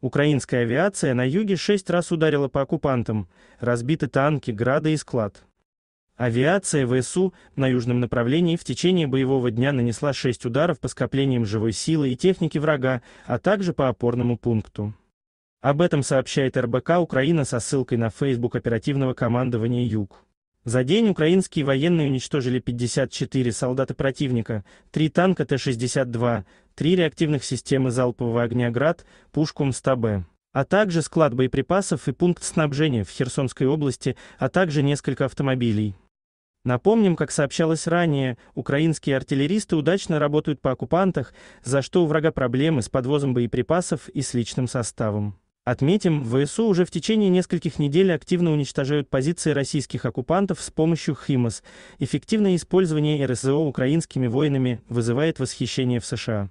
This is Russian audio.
Украинская авиация на юге шесть раз ударила по оккупантам, разбиты танки, грады и склад. Авиация ВСУ на южном направлении в течение боевого дня нанесла 6 ударов по скоплениям живой силы и техники врага, а также по опорному пункту. Об этом сообщает РБК Украина со ссылкой на Facebook оперативного командования «Юг». За день украинские военные уничтожили 54 солдата противника, 3 танка Т-62, три реактивных системы залпового огня «Град», пушку МСТАБ, а также склад боеприпасов и пункт снабжения в Херсонской области, а также несколько автомобилей. Напомним, как сообщалось ранее, украинские артиллеристы удачно работают по оккупантах, за что у врага проблемы с подвозом боеприпасов и с личным составом. Отметим, ВСУ уже в течение нескольких недель активно уничтожают позиции российских оккупантов с помощью ХИМАС. Эффективное использование РСЗО украинскими воинами вызывает восхищение в США.